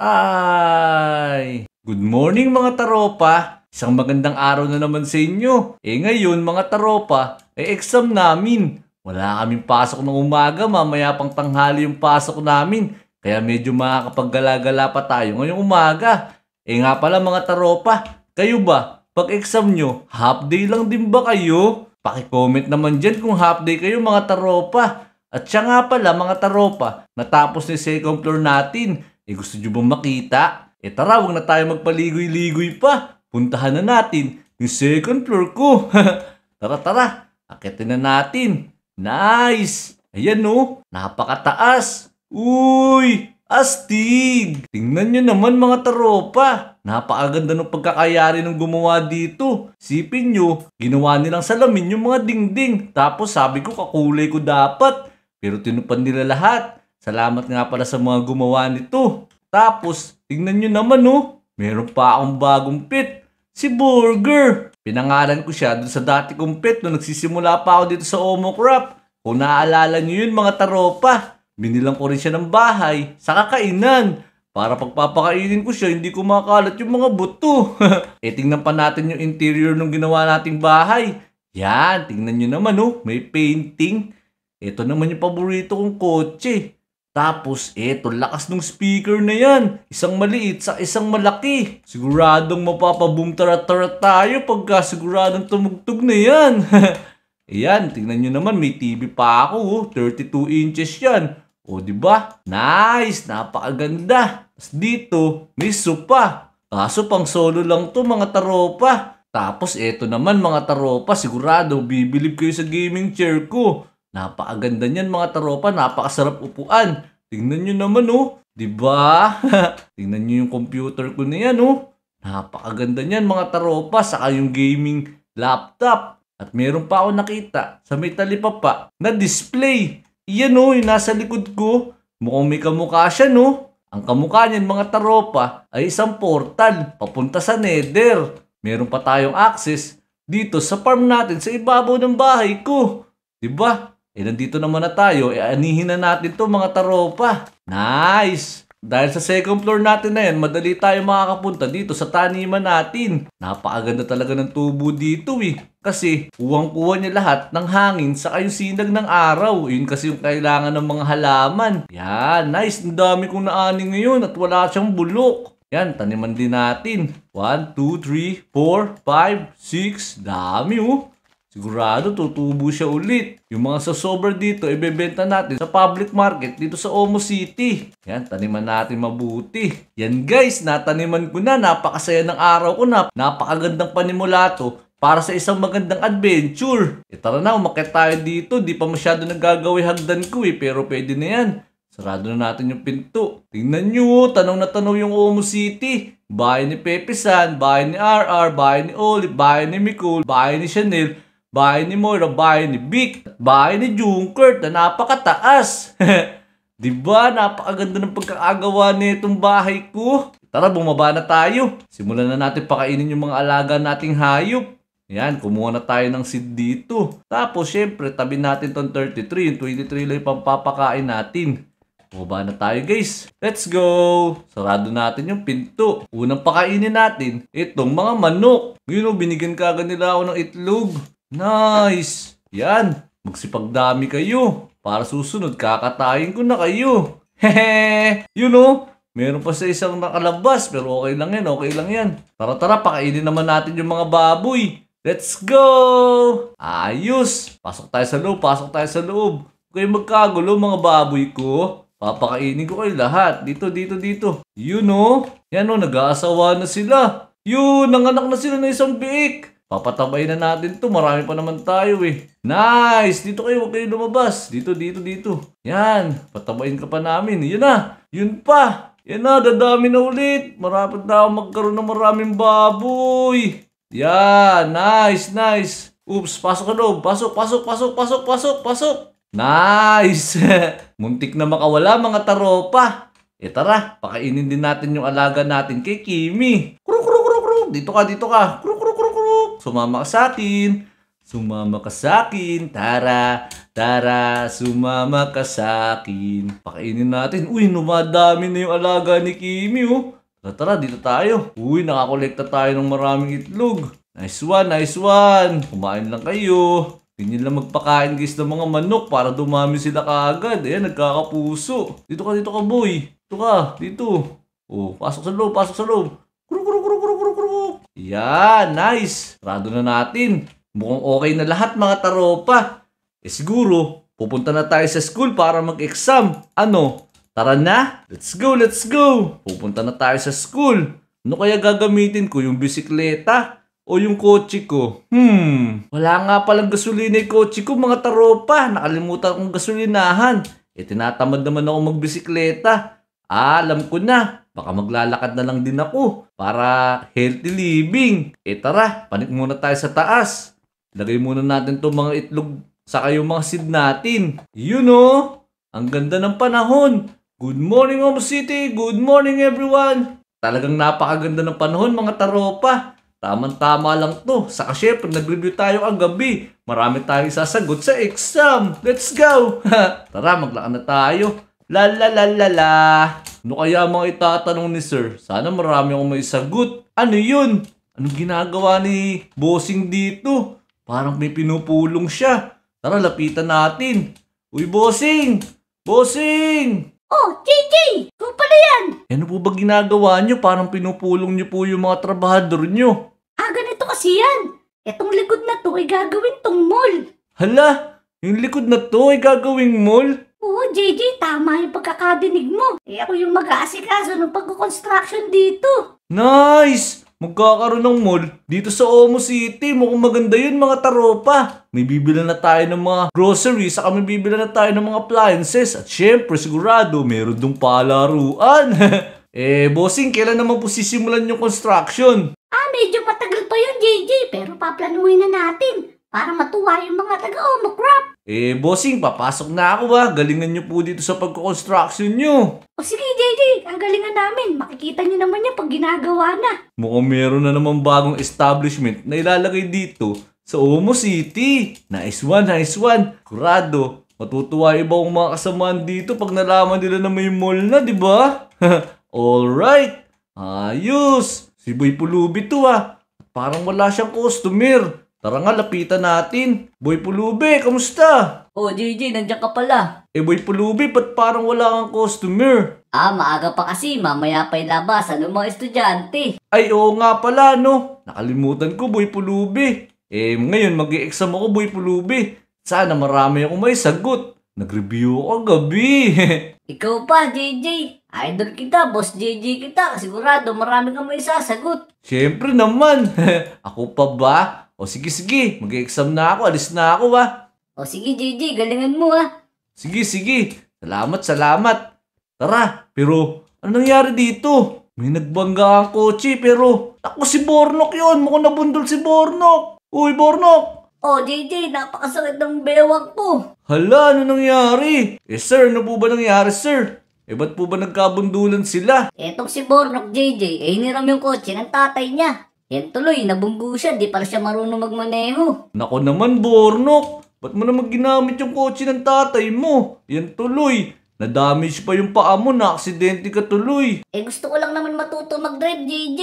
Ay! Good morning mga taropa! Isang magandang araw na naman sa inyo. Eh ngayon mga taropa, eh exam namin. Wala kaming pasok ng umaga, mamaya pang tanghali yung pasok namin. Kaya medyo makakapaggala-gala pa tayo ngayong umaga. Eh nga pala mga taropa, kayo ba? Pag exam nyo, half day lang din ba kayo? Pakicomment naman dyan kung half day kayo mga taropa. At siya nga pala mga taropa, natapos ni second floor natin eh gusto nyo bang makita? E tara, huwag na tayo magpaligoy-ligoy pa. Puntahan na natin yung second floor ko. tara, tara. Akitin na natin. Nice! Ayan oh, napakataas. Uy! Astig! Tingnan nyo naman mga taropa. Napakaganda ng pagkakayari ng gumawa dito. Sipin nyo, ginawa nilang salamin yung mga dingding. Tapos sabi ko kakulay ko dapat. Pero tinupan nila lahat. Salamat nga pala sa mga gumawa nito. Tapos, tingnan nyo naman oh, meron pa akong bagong pit. Si Burger. Pinangalan ko siya dun sa dati kong pit nung nagsisimula pa ako dito sa Omocrap. Kung naaalala nyo yun mga taropa, binilang ko rin siya ng bahay sa kakainan. Para pagpapakainin ko siya, hindi ko makalat yung mga buto. e tingnan pa natin yung interior ng ginawa nating bahay. Yan, tingnan nyo naman oh, may painting. Ito naman yung paborito kong kotse. Tapos eto, lakas ng speaker na yan. Isang maliit sa isang malaki. Siguradong mapapaboom tara-tara tayo pagka siguradong tumugtog na yan. Ayan, tingnan nyo naman, may TV pa ako. Oh. 32 inches yan. O, oh, di ba? Nice! Napakaganda! Tapos dito, may sopa. Kaso pang solo lang to mga taropa. Tapos eto naman mga taropa, sigurado bibilib kayo sa gaming chair ko. Napakaganda niyan mga taropa, napakasarap upuan. Tingnan niyo naman oh, di ba? Tingnan niyo yung computer ko niyan yan oh. Napakaganda niyan mga taropa sa yung gaming laptop. At meron pa ako nakita sa may talipapa na display. Iyan oh, yung nasa likod ko. Mukhang may kamukha siya no. Ang kamukha niyan mga taropa ay isang portal papunta sa nether. Meron pa tayong access dito sa farm natin sa ibabaw ng bahay ko. ba? Diba? Eh, nandito naman na tayo. Eh, anihin na natin to mga taropa. Nice! Dahil sa second floor natin na yan, madali tayo makakapunta dito sa taniman natin. Napakaganda talaga ng tubo dito eh. Kasi kuwang-kuwa niya lahat ng hangin sa yung sinag ng araw. Yun kasi yung kailangan ng mga halaman. Yan, nice. Ang dami kong naani ngayon at wala siyang bulok. Yan, taniman din natin. 1, 2, 3, 4, 5, 6. Dami oh. Sigurado tutubo siya ulit. Yung mga sober dito, ibebenta natin sa public market dito sa Omo City. Yan, taniman natin mabuti. Yan guys, nataniman ko na. Napakasaya ng araw ko na. Napakagandang panimulato para sa isang magandang adventure. E tara na, umakit tayo dito. Di pa masyado nagagawin hagdan ko eh, pero pwede na yan. Sarado na natin yung pinto. Tingnan nyo, oh, tanong na tanong yung Omo City. Bahay ni Pepe San, bahay ni RR, bahay ni Olive, bahay ni Mikul, bahay ni Chanel bahay ni Moira, bahay ni Vic, bahay ni Junkert na napakataas. diba? Napakaganda ng pagkakagawa nitong bahay ko. Tara, bumaba na tayo. Simulan na natin pakainin yung mga alaga nating hayop. Yan, kumuha na tayo ng seed dito. Tapos, syempre, tabi natin tong 33. Yung 23 lang yung pampapakain natin. Bumaba na tayo, guys. Let's go! Sarado natin yung pinto. Unang pakainin natin, itong mga manok. Yun oh, binigyan ka kagad nila ako ng itlog. Nice! Yan! Magsipagdami kayo! Para susunod, kakatayin ko na kayo! Hehe! you oh. know, Meron pa sa isang nakalabas, pero okay lang yan, okay lang yan. Tara tara, pakainin naman natin yung mga baboy. Let's go! Ayos! Pasok tayo sa loob, pasok tayo sa loob. Huwag magkagulo mga baboy ko. Papakainin ko kayo lahat. Dito, dito, dito. You oh. know? Yan o, oh, nag-aasawa na sila. Yun, nanganak na sila ng isang biik. Papatabay na natin to. Marami pa naman tayo eh. Nice! Dito kayo. Huwag kayo lumabas. Dito, dito, dito. Yan. Patabayin ka pa namin. Yan na. Yun pa. Yan na. Dadami na ulit. Marapit na ako magkaroon ng maraming baboy. Yan. Nice, nice. Oops. Pasok ka loob. Pasok, pasok, pasok, pasok, pasok, pasok. Nice! Muntik na makawala mga taropa. E tara, pakainin din natin yung alaga natin kay Kimi. Kuru, kuru dito ka, dito ka. Kruk, kruk, kruk, kruk. Sumama ka sa akin. Sumama ka sa akin, tara, tara, sumama ka sa akin. Pakainin natin. Uy, numadami na yung alaga ni Kimi, oh. Tara, tara, dito tayo. Uy, nakakolekta tayo ng maraming itlog. Nice one, nice one. Kumain lang kayo. Hindi lang magpakain guys ng mga manok para dumami sila kaagad. Ayan, nagkakapuso. Dito ka, dito ka, boy. Dito ka, dito. Oh, pasok sa loob, pasok sa loob. Yan, nice. Sarado na natin. Mukhang okay na lahat mga taropa. E siguro, pupunta na tayo sa school para mag-exam. Ano? Tara na. Let's go, let's go. Pupunta na tayo sa school. Ano kaya gagamitin ko? Yung bisikleta? o yung kotse ko. Hmm, wala nga palang gasolina yung kotse ko mga taropa. Nakalimutan kong gasolinahan. E tinatamad naman ako magbisikleta. Ah, alam ko na. Baka maglalakad na lang din ako para healthy living. E tara, panik muna tayo sa taas. Lagay muna natin itong mga itlog sa kayong mga seed natin. You oh. know, ang ganda ng panahon. Good morning, Om City! Good morning, everyone! Talagang napakaganda ng panahon, mga taropa. Tamang-tama lang to. Sa syempre, nag-review tayo ang gabi. Marami tayong sasagot sa exam. Let's go! Tara, maglakad na tayo. La la la la la. No kaya mga itatanong ni sir? Sana marami akong may sagot. Ano yun? Anong ginagawa ni bossing dito? Parang may pinupulong siya. Tara, lapitan natin. Uy, bossing! Bossing! Oh, JJ! Kung pala yan! E, ano po ba ginagawa nyo? Parang pinupulong nyo po yung mga trabahador nyo. Ah, ganito kasi yan. Itong likod na to ay gagawin tong mall. Hala! Yung likod na to ay gagawing mall? Oo, JJ, tama yung pagkakadinig mo. Eh ako yung mag-aasikaso ng pagko-construction dito. Nice! Magkakaroon ng mall dito sa Omo City. Mukhang maganda yun mga taropa. May bibila na tayo ng mga groceries saka may bibila na tayo ng mga appliances. At syempre sigurado meron dong palaruan. eh bossing, kailan naman po sisimulan yung construction? Ah, medyo matagal pa yun JJ pero paplanuhin na natin para matuwa yung mga taga-Omo Crop. Eh, bossing, papasok na ako ba? Ah. Galingan nyo po dito sa pagko-construction nyo. O sige, JJ, ang galingan namin. Makikita nyo naman yan pag ginagawa na. Mukhang meron na naman bagong establishment na ilalagay dito sa Omo City. Nice one, nice one. Kurado, matutuwa iba kung mga kasamaan dito pag nalaman nila na may mall na, di ba? Alright, ayos. Si Boy Pulubi to ah. Parang wala siyang customer. Tara nga, lapitan natin. Boy Pulube, kamusta? Oh, JJ, nandiyan ka pala. Eh, Boy Pulube, ba't parang wala kang customer? Ah, maaga pa kasi. Mamaya pa'y labas. Ano mga estudyante? Ay, oo nga pala, no? Nakalimutan ko, Boy Pulube. Eh, ngayon mag exam ako, Boy Pulube. Sana marami akong may sagot. Nag-review ako gabi. Ikaw pa, JJ. Idol kita, boss JJ kita. Sigurado marami kang may sasagot. Siyempre naman. ako pa ba? O sige, sige. Mag-exam na ako. Alis na ako, ha? Ah. O sige, JJ. Galingan mo, ha? Ah. Sige, sige. Salamat, salamat. Tara. Pero, ano nangyari dito? May nagbangga ang kotse, pero... Ako si Bornok yon Mukhang nabundol si Bornok. Uy, Bornok! O, JJ. Napakasakit ng bewang ko. Hala, ano nangyari? Eh, sir, ano po ba nangyari, sir? Eh, ba't po ba nagkabundulan sila? Etong si Bornok, JJ, eh, hiniram yung kotse ng tatay niya. Yan tuloy, nabunggo siya, di pala siya marunong magmaneho. Nako naman, Bornok! Ba't mo naman ginamit yung kotse ng tatay mo? Yan tuloy, nadamage pa yung paa mo, na naaksidente ka tuloy. Eh gusto ko lang naman matuto mag-drive, JJ.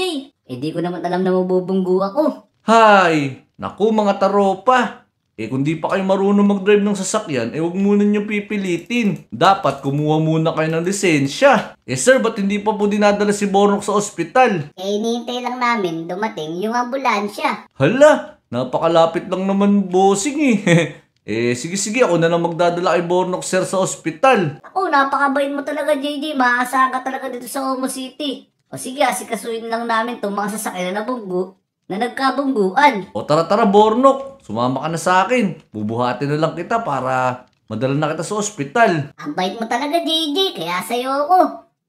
Eh di ko naman alam na mabubunggo ako. Hay! Naku mga taropa, eh kung di pa kayo marunong mag-drive ng sasakyan, eh huwag muna nyo pipilitin. Dapat kumuha muna kayo ng lisensya. Eh sir, ba't hindi pa po dinadala si Borok sa ospital? Eh inihintay lang namin dumating yung ambulansya. Hala, napakalapit lang naman bossing eh. eh sige sige, ako na lang magdadala kay Bornok sir sa ospital. Ako, napakabait mo talaga JJ. Maaasahan ka talaga dito sa Omo City. O sige, asikasuin lang namin itong mga sasakyan na bunggo na nagkabungguan. O tara tara Bornok, Sumama ka na sa akin. Bubuhatin na lang kita para madala na kita sa ospital. Ang bait mo talaga, JJ. Kaya sa'yo ako.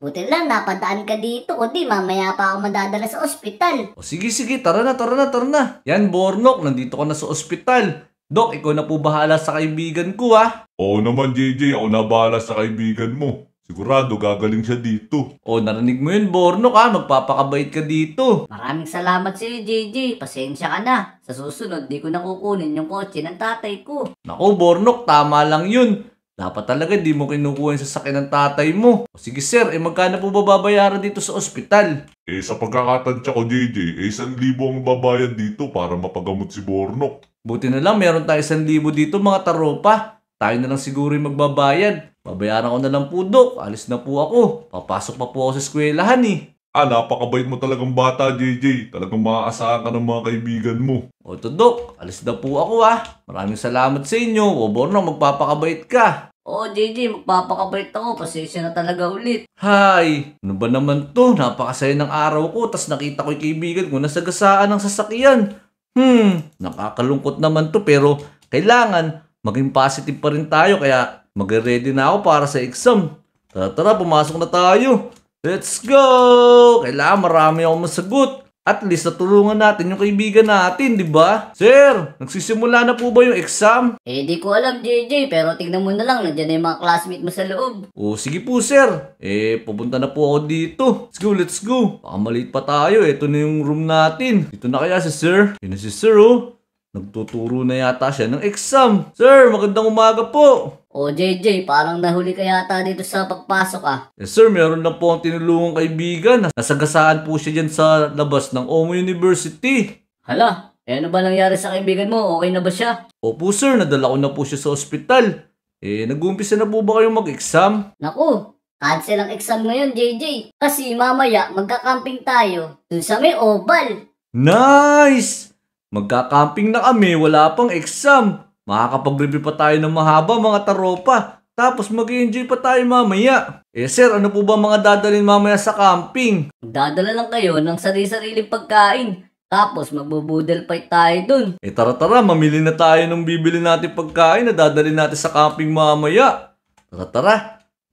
Buti lang, napadaan ka dito. O di, mamaya pa ako madadala sa ospital. O sige, sige. Tara na, tara na, tara na. Yan, Bornok. Nandito ka na sa ospital. Dok, ikaw na po bahala sa kaibigan ko, ha? Ah. Oo naman, JJ. Ako na bahala sa kaibigan mo. Sigurado gagaling siya dito. O, narinig mo yun, Borno ka. Magpapakabait ka dito. Maraming salamat sa iyo, JJ. Pasensya ka na. Sa susunod, di ko na kukunin yung kotse ng tatay ko. Nako, Bornok, tama lang yun. Dapat talaga di mo kinukuha yung sasakyan ng tatay mo. O sige sir, eh magkano po babayaran dito sa ospital? Eh sa pagkakatansya ko, JJ, eh 1,000 ang babayad dito para mapagamot si Bornok. Buti na lang meron tayo 1,000 dito mga taropa. Tayo na lang siguro yung magbabayad. Babayaran ko na lang po, Dok. Alis na po ako. Papasok pa po ako sa eskwelahan eh. Ah, napakabait mo talagang bata, JJ. Talagang maaasahan ka ng mga kaibigan mo. O Dok. Alis na po ako ah. Maraming salamat sa inyo. Obor na, magpapakabait ka. Oo, JJ. Magpapakabait ako. Pasensya na talaga ulit. Hay! Ano ba naman to? Napakasaya ng araw ko. Tapos nakita ko yung kaibigan ko na sagasaan ng sasakyan. Hmm, nakakalungkot naman to pero kailangan maging positive pa rin tayo kaya Mag-ready na ako para sa exam. Tara, tara, pumasok na tayo. Let's go! Kailangan marami akong masagot. At least natulungan natin yung kaibigan natin, di ba? Sir, nagsisimula na po ba yung exam? Eh, di ko alam, JJ. Pero tignan mo na lang, nandiyan na yung mga classmate mo sa loob. O, sige po, sir. Eh, pupunta na po ako dito. Let's go, let's go. Baka pa tayo. Ito na yung room natin. Dito na kaya si sir? Yun na si sir, oh. Nagtuturo na yata siya ng exam. Sir, magandang umaga po. O JJ, parang nahuli ka yata dito sa pagpasok ah. Eh sir, meron lang po ang tinulungan kaibigan. Nasagasaan po siya dyan sa labas ng Omo University. Hala, eh ano ba nangyari sa kaibigan mo? Okay na ba siya? Opo sir, nadala ko na po siya sa ospital. Eh, nag-uumpisa na po ba kayong mag-exam? Naku, cancel ang exam ngayon JJ. Kasi mamaya magka-camping tayo dun sa may oval. Nice! Magka-camping na kami, wala pang exam. Makakapag-review pa tayo ng mahaba mga taropa. Tapos mag enjoy pa tayo mamaya. Eh sir, ano po ba mga dadalhin mamaya sa camping? Dadala lang kayo ng sarili-sariling pagkain. Tapos magbubudel pa tayo dun. Eh tara tara, mamili na tayo ng bibili natin pagkain na dadalhin natin sa camping mamaya. Tara tara.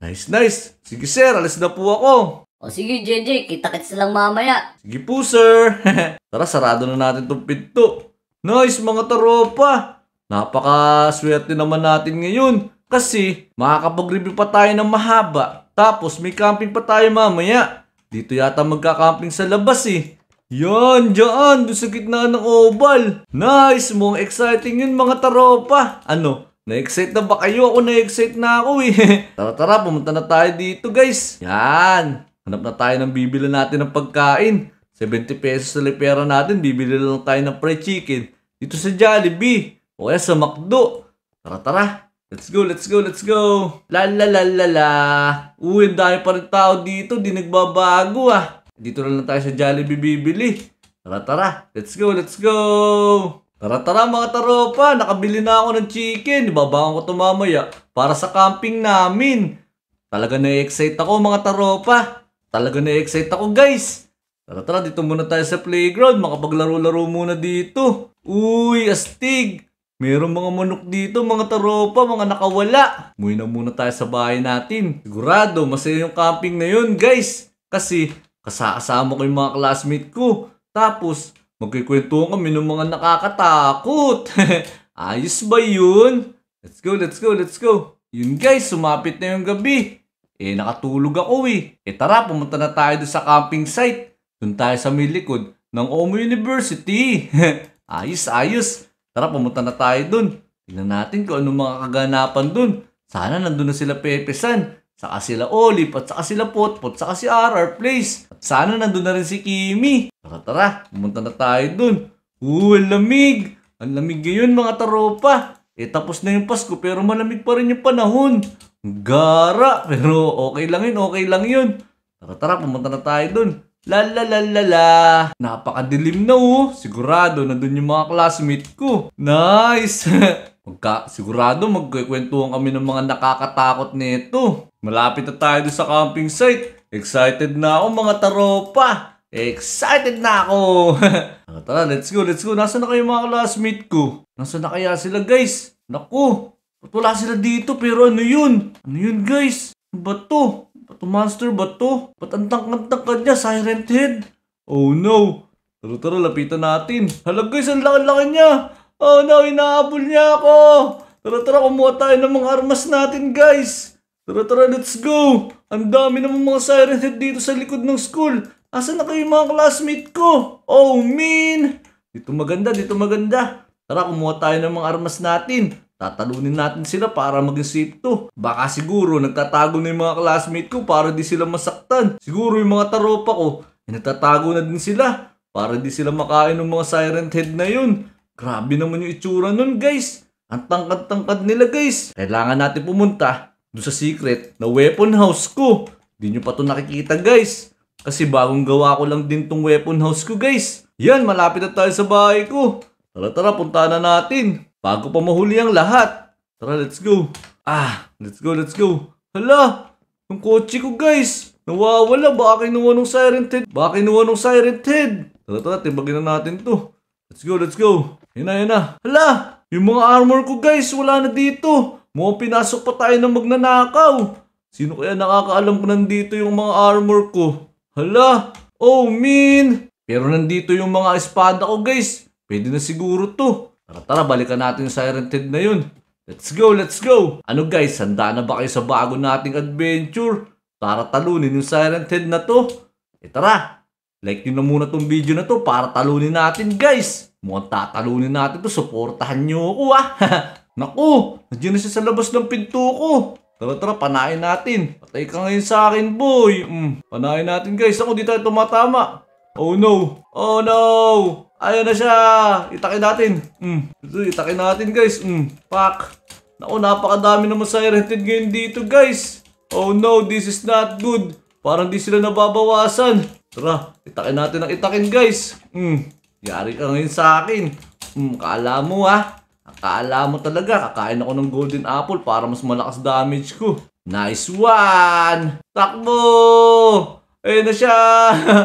Nice nice. Sige sir, alis na po ako. O sige JJ, kita-kits lang mamaya. Sige po sir. tara, sarado na natin tong pinto. Nice mga taropa. Napakaswerte naman natin ngayon kasi makakapag-review pa tayo ng mahaba. Tapos may camping pa tayo mamaya. Dito yata magka-camping sa labas eh. Yan, dyan, doon sa gitna ng oval. Nice, mo, exciting yun mga taropa. Ano, na-excite na ba kayo? Ako na-excite na ako eh. tara tara, pumunta na tayo dito guys. Yan, hanap na tayo ng bibili natin ng pagkain. 70 pesos na pera natin, bibili lang tayo ng fried chicken. Dito sa Jollibee. O sa McDo. Tara, tara. Let's go, let's go, let's go. La la la la la. Uy, dami pa rin tao dito. Di nagbabago ah. Dito na lang tayo sa Jollibee bibili. Tara, tara. Let's go, let's go. Tara, tara mga taropa. Nakabili na ako ng chicken. Ibabangon ko ito mamaya para sa camping namin. Talaga na-excite ako mga taropa. Talaga na-excite ako guys. Tara tara, dito muna tayo sa playground. Makapaglaro-laro muna dito. Uy, astig! Merong mga manok dito, mga taropa, mga nakawala. Muwi na muna tayo sa bahay natin. Sigurado, masaya yung camping na yun, guys. Kasi, kasakasama ko yung mga classmate ko. Tapos, magkikwentuhan kami ng mga nakakatakot. Ayos ba yun? Let's go, let's go, let's go. Yun guys, sumapit na yung gabi. Eh, nakatulog ako eh. Eh tara, pumunta na tayo doon sa camping site. Doon tayo sa may likod ng Omo University. ayos, ayos. Tara, pumunta na tayo dun. Tingnan natin kung anong mga kaganapan dun. Sana nandun na sila Pepe San. Saka sila Olip at saka sila Potpot, saka si RR Place. At sana nandun na rin si Kimi. Tara tara, pumunta na tayo dun. Uh, ang lamig! Ang lamig ngayon mga taropa. Eh tapos na yung Pasko pero malamig pa rin yung panahon. Gara! Pero okay lang yun, okay lang yun. Tara tara, pumunta na tayo dun. La la la la la. Napakadilim na oh. Sigurado na doon yung mga classmate ko. Nice. Magka, sigurado magkikwentuhan kami ng mga nakakatakot nito. Malapit na tayo sa camping site. Excited na ako mga taropa. Excited na ako. Ah, tara, let's go, let's go. Nasaan na kayo mga classmate ko? Nasaan na kaya sila guys? Naku, wala sila dito pero ano yun? Ano yun guys? Ano to? Patomaster ba to? Ba't ang tangkantang ka niya, Silent Head? Oh no! Tara tara, lapitan natin. Hala guys, ang laki-laki niya! Oh no, inaabol niya ako! Tara tara, kumuha tayo ng mga armas natin guys! Tara tara, let's go! Ang dami namang mga Siren Head dito sa likod ng school! Asan na kayo mga classmate ko? Oh man! Dito maganda, dito maganda! Tara, kumuha tayo ng mga armas natin. Tatalunin natin sila para maging safe to. Baka siguro nagtatago na yung mga classmate ko para di sila masaktan. Siguro yung mga taropa ko, eh, nagtatago na din sila para di sila makain ng mga siren head na yun. Grabe naman yung itsura nun guys. Ang tangkad-tangkad nila guys. Kailangan natin pumunta dun sa secret na weapon house ko. Di nyo pa to nakikita guys. Kasi bagong gawa ko lang din tong weapon house ko guys. Yan, malapit na tayo sa bahay ko. Tara tara, punta na natin. Bago pa mahuli ang lahat. Tara, let's go. Ah, let's go, let's go. Hala, yung kotse ko guys. Nawawala, baka kinuha nung siren head. Baka kinuha nung siren head. Tara, tara, timbagin na natin to. Let's go, let's go. Yan na, yan na. Hala, yung mga armor ko guys, wala na dito. Mukhang pinasok pa tayo ng magnanakaw. Sino kaya nakakaalam ko nandito yung mga armor ko? Hala, oh mean. Pero nandito yung mga espada ko guys. Pwede na siguro to. Tara tara, balikan natin yung Siren Ted na yun. Let's go, let's go! Ano guys, handa na ba kayo sa bago nating adventure? Para talunin yung Siren Ted na to? E tara, like nyo na muna tong video na to para talunin natin guys. Mukhang tatalunin natin to, supportahan nyo ako ah. Naku, nandiyan na siya sa labas ng pinto ko. Tara tara, panain natin. Patay ka ngayon sa akin boy. Mm, panain natin guys, ako di tayo tumatama. Oh no, oh no! Ayan na siya. Itakin natin. Mm. Itakin natin guys. Mm. Pak. Naku, napakadami naman sa rented ngayon dito guys. Oh no, this is not good. Parang di sila nababawasan. Tara, itakin natin ang itakin guys. Mm. Yari ka ngayon sa akin. Mm, kala mo ha. Akala mo talaga, kakain ako ng golden apple para mas malakas damage ko. Nice one! Takbo! Ayun na siya!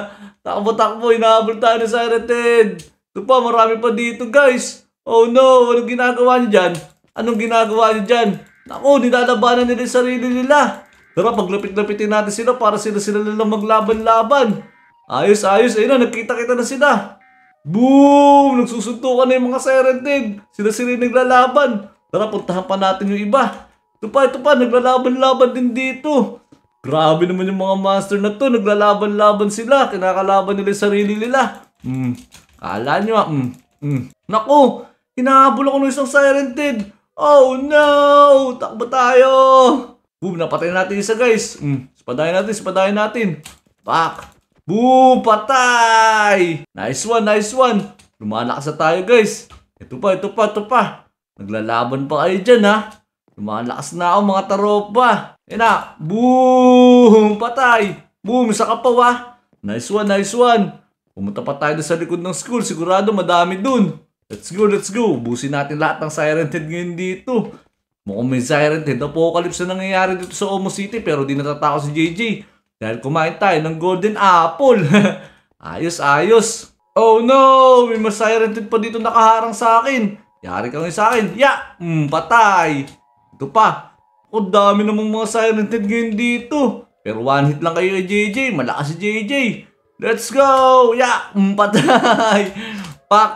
Takbo-takbo, inahabol tayo ni Sireted. Ito pa, marami pa dito guys. Oh no, anong ginagawa niya dyan? Anong ginagawa niya dyan? Naku, nilalabanan nila yung sarili nila. Tara, paglapit-lapitin natin sila para sila sila lang maglaban-laban. Ayos, ayos. Ayun na, nagkita-kita na sila. Boom! Nagsusuntukan na yung mga Serented. Sila sila naglalaban. Tara, puntahan pa natin yung iba. Ito pa, ito pa, naglalaban-laban din dito. Grabe naman yung mga monster na to. Naglalaban-laban sila. Kinakalaban nila yung sarili nila. Hmm. Kala nyo ah. Hmm. Hmm. Naku! Hinahabol ako ng isang siren tid. Oh no! Takbo tayo! Boom! Napatay natin isa guys. Hmm. Spadayin natin. Spadayin natin. Back. Boom! Patay! Nice one. Nice one. Lumalakas na tayo guys. Ito pa. Ito pa. Ito pa. Naglalaban pa kayo dyan ha. Lumalakas na ako mga taropa. Yan na. Boom! Patay. Boom! Sa kapaw Nice one, nice one. Pumunta pa tayo sa likod ng school. Sigurado madami dun. Let's go, let's go. Busin natin lahat ng Siren Head ngayon dito. Mukhang may Siren Head apocalypse na nangyayari dito sa Omo City pero di natatako si JJ. Dahil kumain tayo ng Golden Apple. ayos, ayos. Oh no! May mas Siren Head pa dito nakaharang sa akin. Yari ka ngayon sa akin. Ya! Yeah! Mm, patay! Ito pa, ang dami namang mga Silent Head ngayon dito. Pero one hit lang kayo kay JJ. Malakas si JJ. Let's go! Yeah! Mm, patay! Pak!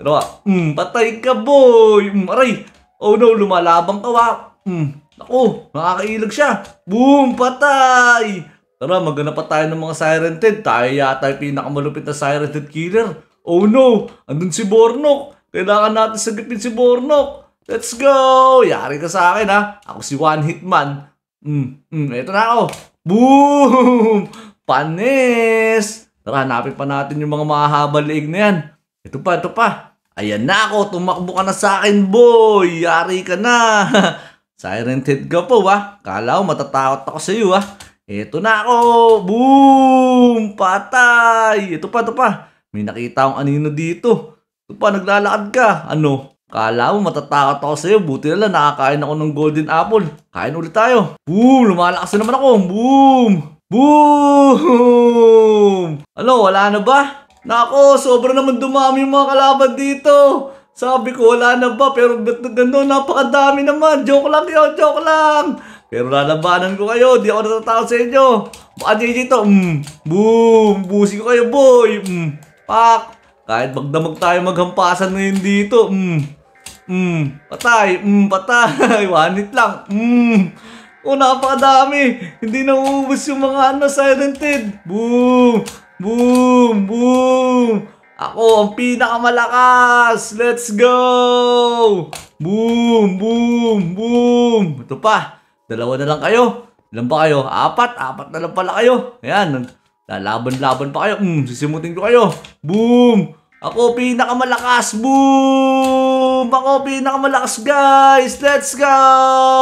Pero, mm, patay ka boy! Mm, aray! Oh no, lumalabang ka wa! Mm, naku, makakailag siya! Boom! Patay! Tara, maghanap pa tayo ng mga Siren Ted. Tayo yata yung pinakamalupit na Siren killer. Oh no! Andun si Bornok! Kailangan natin sagipin si Bornok! Let's go! Yari ka sa akin ha. Ako si One Hitman. Mm, mm, ito na ako. Oh. Boom! Panis! Tara, hanapin pa natin yung mga mahahabang leeg na yan. Ito pa, ito pa. Ayan na ako, tumakbo ka na sa akin, boy! Yari ka na! Silent Head ka po, ha? Kala ko matatakot ako sa iyo, ha? Ito na ako! Boom! Patay! Ito pa, ito pa. May nakita akong anino dito. Ito pa, naglalakad ka. Ano? Kala mo matatakot ako sa'yo, buti na lang nakakain ako ng golden apple. Kain ulit tayo. Boom! Lumalakas naman ako. Boom! Boom! Ano, wala na ba? Nako, sobra naman dumami yung mga kalaban dito. Sabi ko, wala na ba? Pero ba't na gano'n? Napakadami naman. Joke lang yun, joke lang. Pero lalabanan ko kayo. Di ako natatakot sa inyo. Baka dito. Mm. Boom! Busi ko kayo, boy. Mm. Pak! Kahit magdamag tayo maghampasan ngayon dito. Mm. Mm, patay, mm, patay. One hit lang. Mm. Oh, napakadami. Hindi na uubos yung mga ano, sirented. Boom! Boom! Boom! Ako ang pinakamalakas! Let's go! Boom! Boom! Boom! Ito pa. Dalawa na lang kayo. Ilan ba kayo? Apat. Apat na lang pala kayo. Ayan. Lalaban-laban pa kayo. Hmm, sisimutin ko kayo. Boom! Ako pinakamalakas. Boom! Boom! Ako, pinakamalakas guys! Let's go!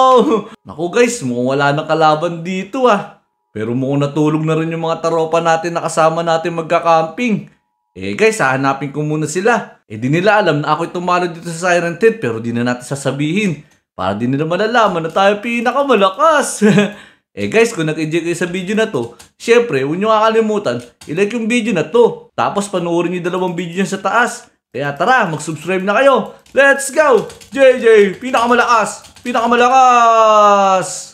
Naku guys, mukhang wala na kalaban dito ah. Pero mukhang natulog na rin yung mga taropa natin na kasama natin magka-camping. Eh guys, hahanapin ko muna sila. Eh di nila alam na ako'y tumalo dito sa Siren Tent pero di na natin sasabihin. Para di nila malalaman na tayo pinakamalakas. Eh guys, kung nag-enjoy kayo sa video na to, syempre, huwag nyo kakalimutan, ilike yung video na to. Tapos panoorin yung dalawang video niya sa taas. Kaya tara, mag-subscribe na kayo. Let's go! JJ, pinakamalakas! Pinakamalakas!